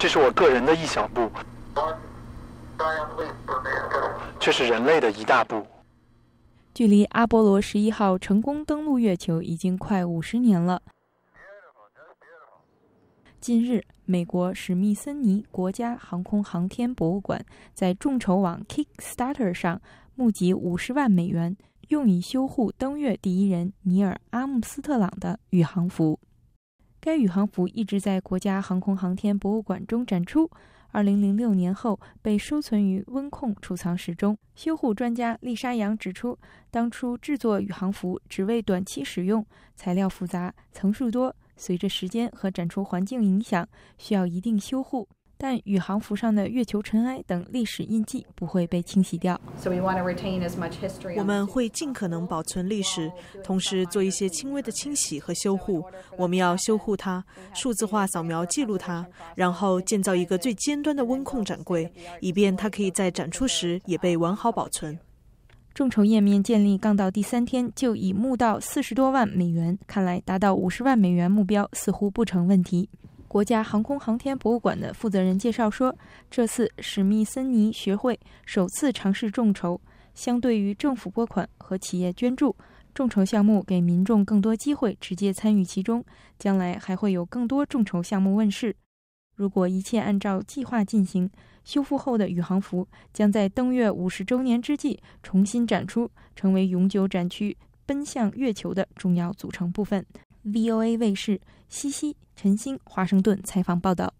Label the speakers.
Speaker 1: 这是我个人的一小步，却是人类的一大步。
Speaker 2: 距离阿波罗十一号成功登陆月球已经快五十年了。近日，美国史密森尼国家航空航天博物馆在众筹网 Kickstarter 上募集五十万美元，用以修护登月第一人尼尔·阿姆斯特朗的宇航服。该宇航服一直在国家航空航天博物馆中展出，2006年后被收存于温控储藏室中。修护专家丽莎·杨指出，当初制作宇航服只为短期使用，材料复杂，层数多，随着时间和展出环境影响，需要一定修护。但宇航服上的月球尘埃等历史印记不会被清洗掉。
Speaker 1: 我们会尽可能保存历史，同时做一些轻微的清洗和修护。我们要修护它，数字化扫描记录它，然后建造一个最尖端的温控展柜，以便它可以在展出时也被完好保存。
Speaker 2: 众筹页面建立刚到第三天，就已募到四十多万美元，看来达到五十万美元目标似乎不成问题。国家航空航天博物馆的负责人介绍说，这次史密森尼学会首次尝试众筹。相对于政府拨款和企业捐助，众筹项目给民众更多机会直接参与其中。将来还会有更多众筹项目问世。如果一切按照计划进行，修复后的宇航服将在登月五十周年之际重新展出，成为永久展区“奔向月球”的重要组成部分。VOA 卫视西西晨星华盛顿采访报道。